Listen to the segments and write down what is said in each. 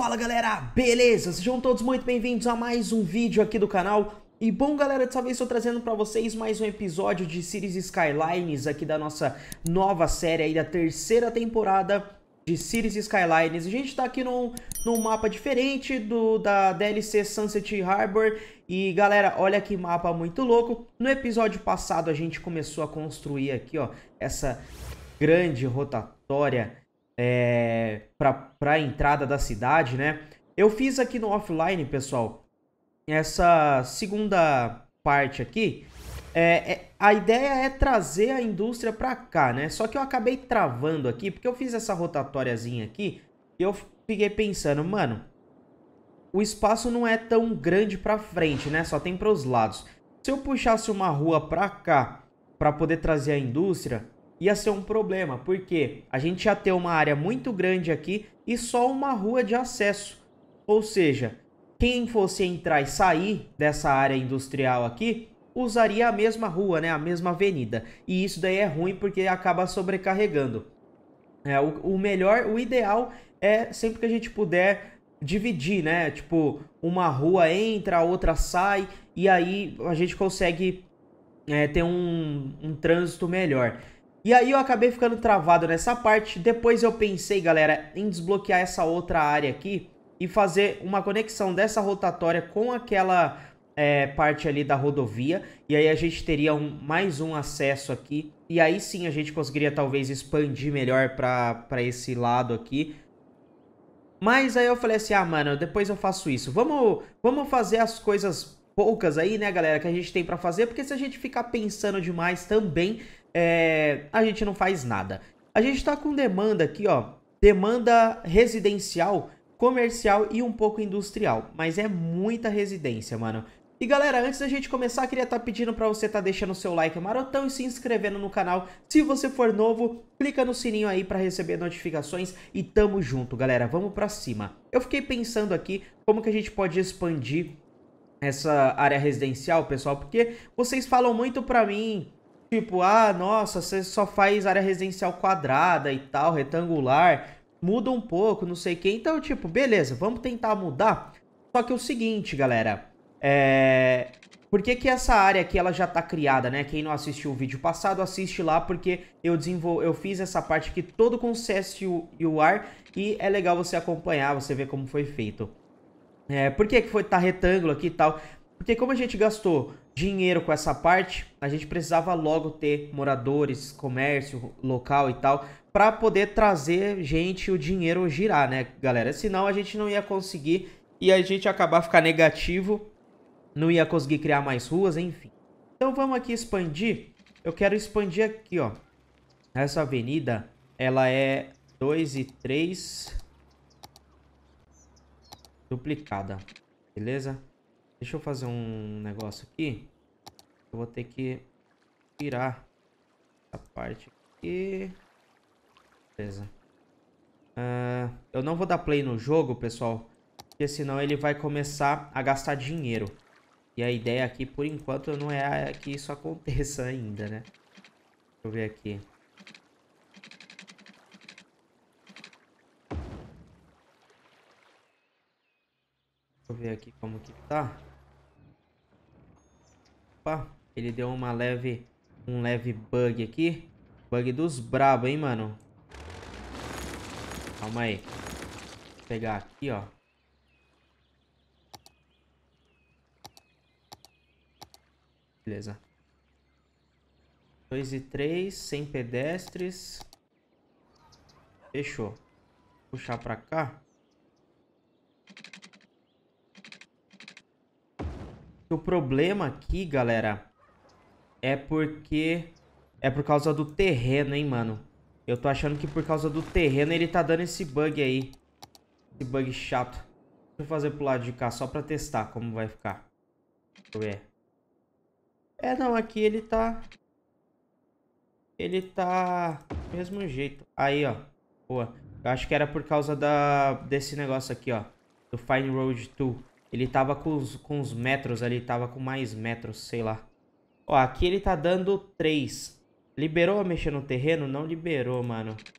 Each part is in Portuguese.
Fala galera, beleza? Sejam todos muito bem-vindos a mais um vídeo aqui do canal. E bom galera, dessa vez estou trazendo para vocês mais um episódio de Series Skylines aqui da nossa nova série aí da terceira temporada de Cities Skylines. A gente tá aqui num, num mapa diferente do da DLC Sunset Harbor. E galera, olha que mapa muito louco. No episódio passado a gente começou a construir aqui, ó, essa grande rotatória é, para a entrada da cidade, né? Eu fiz aqui no offline, pessoal, essa segunda parte aqui. É, é, a ideia é trazer a indústria para cá, né? Só que eu acabei travando aqui, porque eu fiz essa rotatóriazinha aqui e eu fiquei pensando, mano, o espaço não é tão grande para frente, né? Só tem para os lados. Se eu puxasse uma rua para cá para poder trazer a indústria, ia ser um problema, porque a gente ia ter uma área muito grande aqui e só uma rua de acesso. Ou seja, quem fosse entrar e sair dessa área industrial aqui usaria a mesma rua, né, a mesma avenida. E isso daí é ruim porque acaba sobrecarregando. É, o, o melhor, o ideal é sempre que a gente puder dividir, né? Tipo, uma rua entra, a outra sai, e aí a gente consegue é, ter um, um trânsito melhor. E aí eu acabei ficando travado nessa parte. Depois eu pensei, galera, em desbloquear essa outra área aqui e fazer uma conexão dessa rotatória com aquela é, parte ali da rodovia. E aí a gente teria um, mais um acesso aqui. E aí sim a gente conseguiria talvez expandir melhor para esse lado aqui. Mas aí eu falei assim, ah, mano, depois eu faço isso. Vamos, vamos fazer as coisas poucas aí, né, galera, que a gente tem para fazer, porque se a gente ficar pensando demais também, é, a gente não faz nada. A gente está com demanda aqui, ó, demanda residencial, comercial e um pouco industrial, mas é muita residência, mano. E galera, antes da gente começar, queria estar tá pedindo para você estar tá deixando seu like marotão e se inscrevendo no canal. Se você for novo, clica no sininho aí para receber notificações e tamo junto, galera. Vamos para cima. Eu fiquei pensando aqui como que a gente pode expandir essa área residencial, pessoal, porque vocês falam muito para mim Tipo, ah, nossa, você só faz área residencial quadrada e tal, retangular, muda um pouco, não sei o que. Então, tipo, beleza, vamos tentar mudar. Só que é o seguinte, galera, é... Por que, que essa área aqui ela já está criada, né? Quem não assistiu o vídeo passado, assiste lá, porque eu, desenvol... eu fiz essa parte aqui todo com CSUR e é legal você acompanhar, você ver como foi feito. É, por que, que foi tá retângulo aqui e tal? Porque como a gente gastou dinheiro com essa parte, a gente precisava logo ter moradores, comércio local e tal, para poder trazer gente o dinheiro girar, né, galera? Senão a gente não ia conseguir e a gente ia acabar ficar negativo, não ia conseguir criar mais ruas, enfim. Então vamos aqui expandir. Eu quero expandir aqui, ó. Essa avenida, ela é 2 e 3 duplicada. Beleza? Deixa eu fazer um negócio aqui. Eu vou ter que tirar essa parte aqui. Beleza. Uh, eu não vou dar play no jogo, pessoal. Porque senão ele vai começar a gastar dinheiro. E a ideia aqui, por enquanto, não é que isso aconteça ainda, né? Deixa eu ver aqui. Deixa eu ver aqui como que tá. Opa, ele deu uma leve, um leve bug aqui. Bug dos brabo, hein, mano. Calma aí. Vou pegar aqui, ó. Beleza. 2 e 3, sem pedestres. Fechou. Puxar pra cá. o problema aqui, galera, é porque... É por causa do terreno, hein, mano. Eu tô achando que por causa do terreno ele tá dando esse bug aí. Esse bug chato. Deixa eu fazer pro lado de cá só pra testar como vai ficar. Deixa eu ver. É, não, aqui ele tá... Ele tá... Do mesmo jeito. Aí, ó. Boa. Eu acho que era por causa da... desse negócio aqui, ó. Do Fine Road 2. Ele tava com os, com os metros ali, tava com mais metros, sei lá. Ó, aqui ele tá dando 3. Liberou a mexer no terreno? Não liberou, mano. Deixa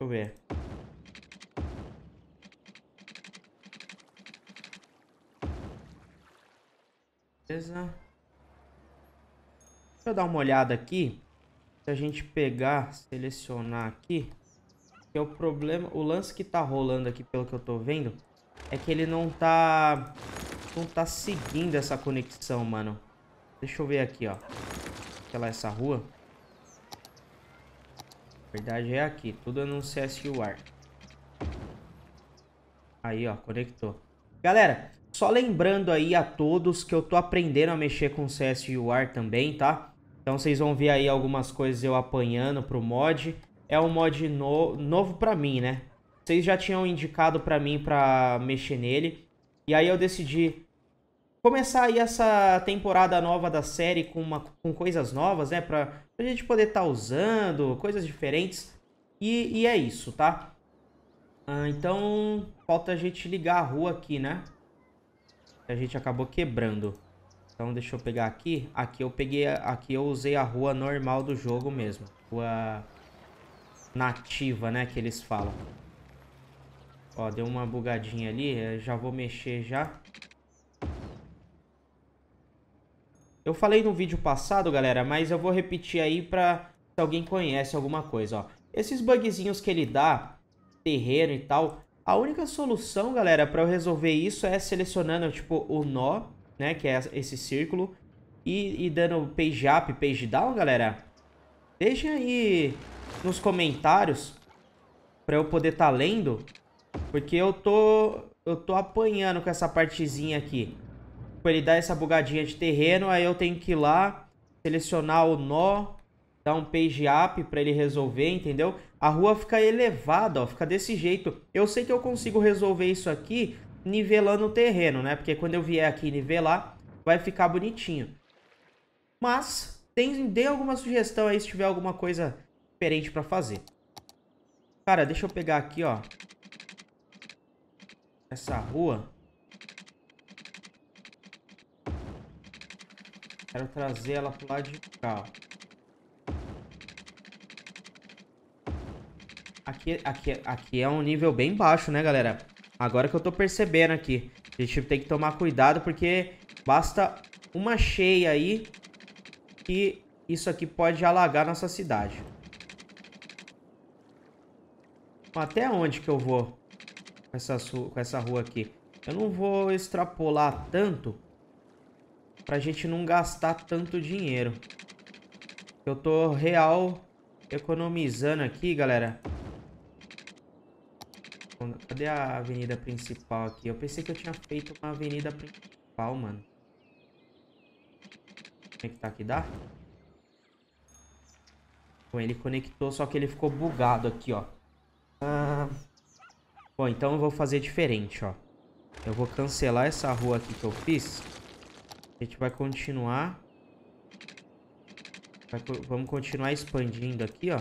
eu ver. Beleza. Deixa eu dar uma olhada aqui. Se a gente pegar, selecionar aqui. Que é o problema, o lance que tá rolando aqui, pelo que eu tô vendo é que ele não tá... Não tá seguindo essa conexão, mano. Deixa eu ver aqui, ó. Aquela essa rua. Na verdade é aqui. Tudo no CSUR. Aí, ó. Conectou. Galera, só lembrando aí a todos que eu tô aprendendo a mexer com CSUR também, tá? Então vocês vão ver aí algumas coisas eu apanhando pro mod. É um mod no... novo pra mim, né? vocês já tinham indicado para mim para mexer nele. E aí eu decidi começar aí essa temporada nova da série com, uma, com coisas novas, né? Pra, pra gente poder estar tá usando, coisas diferentes. E, e é isso, tá? Ah, então, falta a gente ligar a rua aqui, né? A gente acabou quebrando. Então, deixa eu pegar aqui. Aqui eu peguei, aqui eu usei a rua normal do jogo mesmo. Rua nativa, né? Que eles falam. Ó, deu uma bugadinha ali, é, já vou mexer já. Eu falei no vídeo passado, galera, mas eu vou repetir aí pra se alguém conhece alguma coisa, ó. Esses bugzinhos que ele dá, terreno e tal, a única solução, galera, pra eu resolver isso é selecionando, tipo, o nó, né, que é esse círculo, e, e dando page up, page down, galera. Deixem aí nos comentários pra eu poder estar tá lendo porque eu tô, eu tô apanhando com essa partezinha aqui. Ele dá essa bugadinha de terreno, aí eu tenho que ir lá, selecionar o nó, dar um page up pra ele resolver, entendeu? A rua fica elevada, ó, fica desse jeito. Eu sei que eu consigo resolver isso aqui nivelando o terreno, né? Porque quando eu vier aqui nivelar, vai ficar bonitinho. Mas, tem, dê alguma sugestão aí se tiver alguma coisa diferente pra fazer. Cara, deixa eu pegar aqui, ó essa rua. Quero trazer ela pro lado de cá. Aqui, aqui, aqui é um nível bem baixo, né, galera? Agora que eu tô percebendo aqui. A gente tem que tomar cuidado porque basta uma cheia aí que isso aqui pode alagar nossa cidade. Até onde que eu vou? com essa, com essa rua aqui. Eu não vou extrapolar tanto pra gente não gastar tanto dinheiro. Eu tô real economizando aqui, galera. Cadê a avenida principal aqui? Eu pensei que eu tinha feito uma avenida principal, mano. como é que tá aqui, dá? Bom, ele conectou, só que ele ficou bugado aqui, ó. Ah... Bom, então eu vou fazer diferente, ó. Eu vou cancelar essa rua aqui que eu fiz. A gente vai continuar. Vai, vamos continuar expandindo aqui, ó.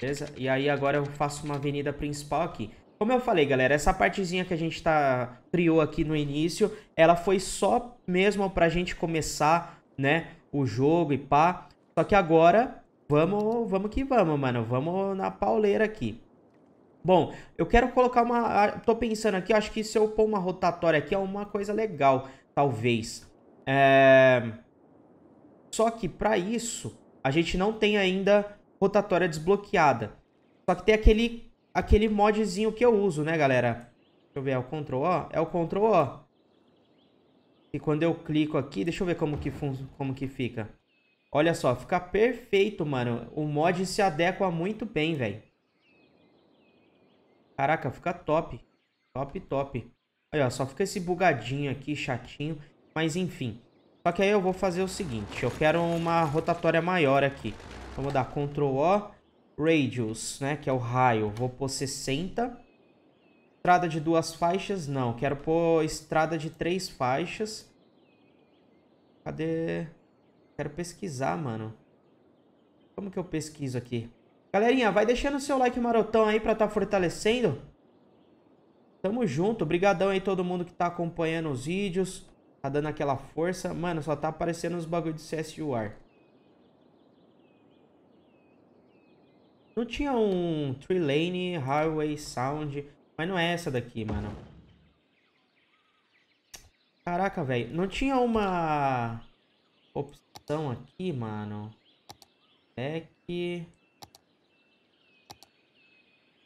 Beleza? E aí agora eu faço uma avenida principal aqui. Como eu falei, galera, essa partezinha que a gente tá, criou aqui no início, ela foi só mesmo pra gente começar, né, o jogo e pá. Só que agora Vamos, vamos que vamos, mano. Vamos na pauleira aqui. Bom, eu quero colocar uma... Tô pensando aqui, acho que se eu pôr uma rotatória aqui é uma coisa legal, talvez. É... Só que para isso, a gente não tem ainda rotatória desbloqueada. Só que tem aquele, aquele modzinho que eu uso, né, galera? Deixa eu ver, é o Ctrl-O? É o Ctrl-O. E quando eu clico aqui, deixa eu ver como que, como que fica. Olha só, fica perfeito, mano. O mod se adequa muito bem, velho. Caraca, fica top. Top, top. Olha ó, só fica esse bugadinho aqui, chatinho. Mas, enfim. Só que aí eu vou fazer o seguinte. Eu quero uma rotatória maior aqui. Vamos dar Ctrl-O. Radius, né? Que é o raio. Vou pôr 60. Estrada de duas faixas? Não. Quero pôr estrada de três faixas. Cadê? Quero pesquisar, mano. Como que eu pesquiso aqui? Galerinha, vai deixando o seu like marotão aí pra tá fortalecendo. Tamo junto. Obrigadão aí todo mundo que tá acompanhando os vídeos. Tá dando aquela força. Mano, só tá aparecendo os bagulho de CSUR. Não tinha um treeline Lane, Highway, Sound. Mas não é essa daqui, mano. Caraca, velho. Não tinha uma opção questão aqui, mano, é que...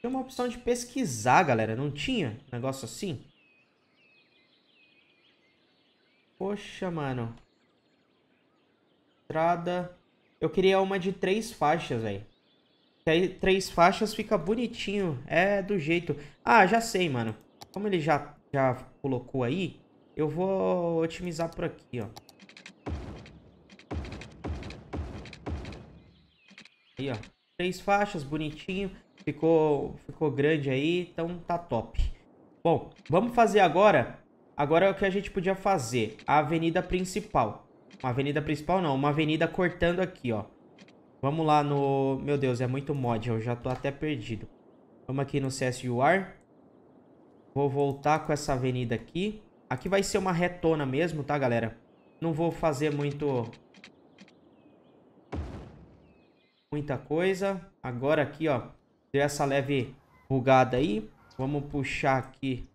Tinha uma opção de pesquisar, galera. Não tinha um negócio assim? Poxa, mano. Estrada... Eu queria uma de três faixas, velho. Que aí três faixas fica bonitinho. É do jeito. Ah, já sei, mano. Como ele já, já colocou aí, eu vou otimizar por aqui, ó. ó. Três faixas, bonitinho. Ficou, ficou grande aí, então tá top. Bom, vamos fazer agora... Agora é o que a gente podia fazer. A avenida principal. Uma avenida principal não, uma avenida cortando aqui, ó. Vamos lá no... Meu Deus, é muito mod, eu já tô até perdido. Vamos aqui no CSUR. Vou voltar com essa avenida aqui. Aqui vai ser uma retona mesmo, tá, galera? Não vou fazer muito muita coisa. Agora aqui, ó, deu essa leve bugada aí. Vamos puxar aqui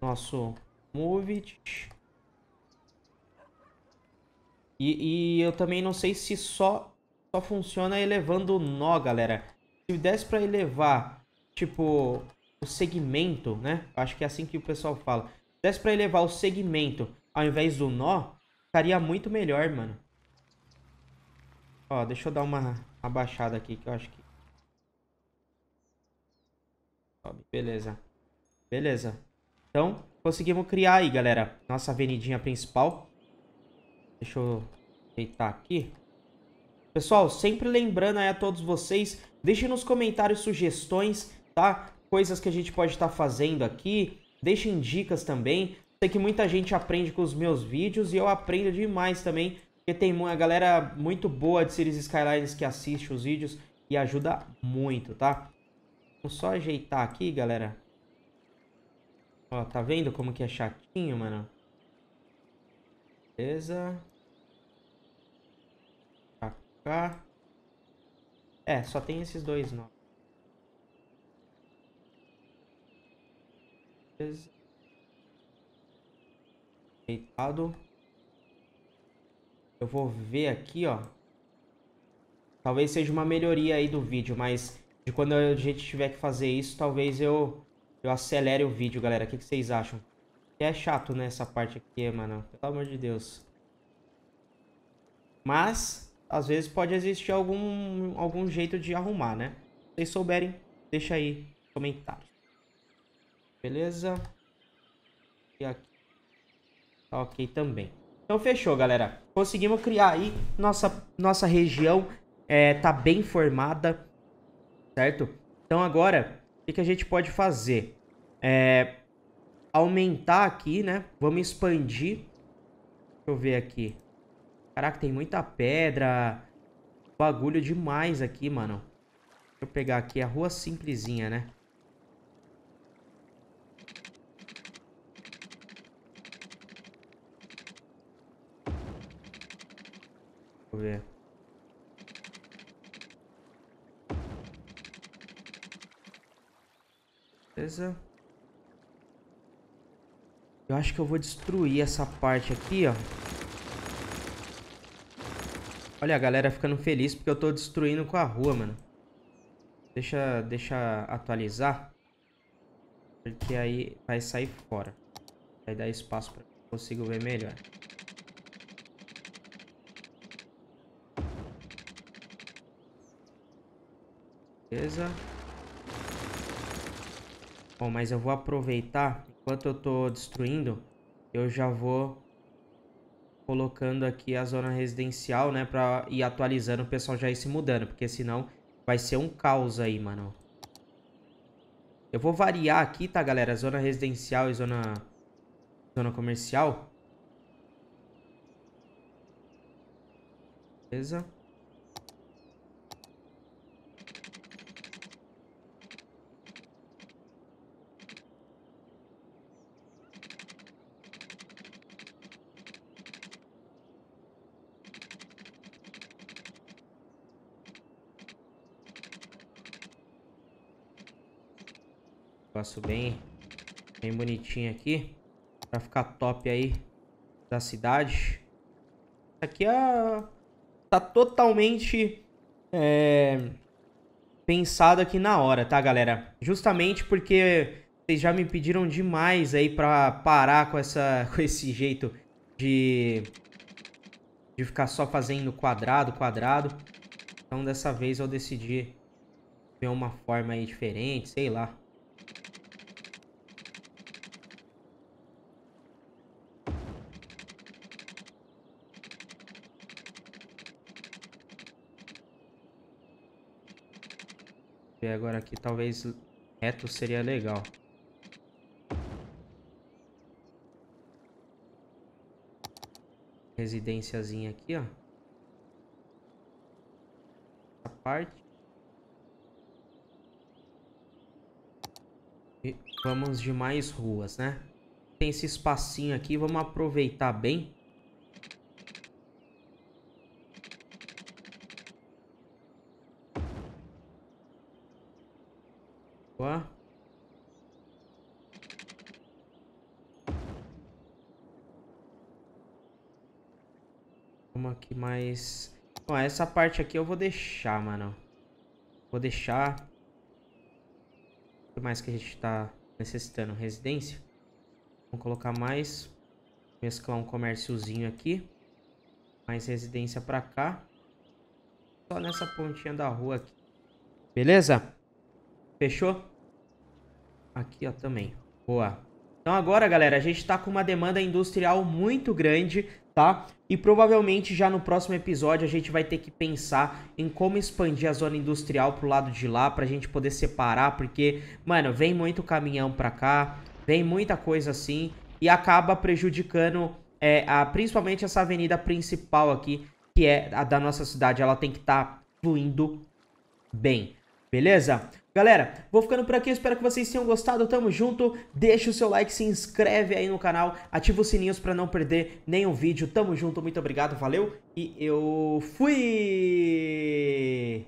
nosso move E, e, eu também não sei se só, só funciona elevando o nó, galera. Se desse para elevar, tipo, o segmento, né? Acho que é assim que o pessoal fala. Se desse para elevar o segmento ao invés do nó, ficaria muito melhor, mano. Ó, deixa eu dar uma abaixada aqui, que eu acho que... beleza. Beleza. Então, conseguimos criar aí, galera. Nossa avenidinha principal. Deixa eu deitar aqui. Pessoal, sempre lembrando aí a todos vocês, deixem nos comentários sugestões, tá? Coisas que a gente pode estar tá fazendo aqui. Deixem dicas também. Sei que muita gente aprende com os meus vídeos e eu aprendo demais também porque tem uma galera muito boa de series Skylines que assiste os vídeos e ajuda muito, tá? Vou só ajeitar aqui, galera. Ó, tá vendo como que é chatinho, mano? Beleza. Pra cá. É, só tem esses dois nós. Beleza. Ajeitado. Eu vou ver aqui, ó. Talvez seja uma melhoria aí do vídeo, mas de quando a gente tiver que fazer isso, talvez eu, eu acelere o vídeo, galera. O que, que vocês acham? é chato, né, essa parte aqui, mano. Pelo amor de Deus. Mas, às vezes pode existir algum, algum jeito de arrumar, né? Se vocês souberem, deixa aí comentário. Beleza? E aqui. Tá ok também. Então fechou, galera. Conseguimos criar aí nossa, nossa região. É, tá bem formada, certo? Então agora, o que, que a gente pode fazer? É, aumentar aqui, né? Vamos expandir. Deixa eu ver aqui. Caraca, tem muita pedra. Bagulho demais aqui, mano. Deixa eu pegar aqui a rua simplesinha, né? Vamos ver. Beleza. Eu acho que eu vou destruir essa parte aqui, ó. Olha a galera ficando feliz porque eu tô destruindo com a rua, mano. Deixa, deixa atualizar. Porque aí vai sair fora. Vai dar espaço pra que eu consigo ver melhor. Beleza. Bom, mas eu vou aproveitar, enquanto eu tô destruindo, eu já vou colocando aqui a zona residencial, né, pra ir atualizando o pessoal já ir se mudando, porque senão vai ser um caos aí, mano. Eu vou variar aqui, tá, galera? Zona residencial e zona, zona comercial. Beleza. negócio bem, bem bonitinho aqui. Pra ficar top aí da cidade. Aqui a... É, tá totalmente é, pensado aqui na hora, tá, galera? Justamente porque vocês já me pediram demais aí pra parar com, essa, com esse jeito de, de ficar só fazendo quadrado, quadrado. Então dessa vez eu decidi ver uma forma aí diferente, sei lá. ver agora aqui. Talvez reto seria legal. Residênciazinha aqui, ó. Essa parte. E vamos de mais ruas, né? Tem esse espacinho aqui, vamos aproveitar bem. evacuar. Vamos aqui mais... Bom, essa parte aqui eu vou deixar, mano. Vou deixar. O que mais que a gente tá necessitando? Residência. Vamos colocar mais. Mesclar um comérciozinho aqui. Mais residência pra cá. Só nessa pontinha da rua aqui. Beleza? Fechou? aqui ó, também. Boa. Então agora, galera, a gente está com uma demanda industrial muito grande, tá? E provavelmente já no próximo episódio a gente vai ter que pensar em como expandir a zona industrial pro lado de lá pra gente poder separar, porque, mano, vem muito caminhão pra cá, vem muita coisa assim e acaba prejudicando é, a, principalmente essa avenida principal aqui, que é a da nossa cidade, ela tem que estar tá fluindo bem, beleza? Galera, vou ficando por aqui, espero que vocês tenham gostado, tamo junto, deixa o seu like, se inscreve aí no canal, ativa os sininhos para não perder nenhum vídeo, tamo junto, muito obrigado, valeu, e eu fui!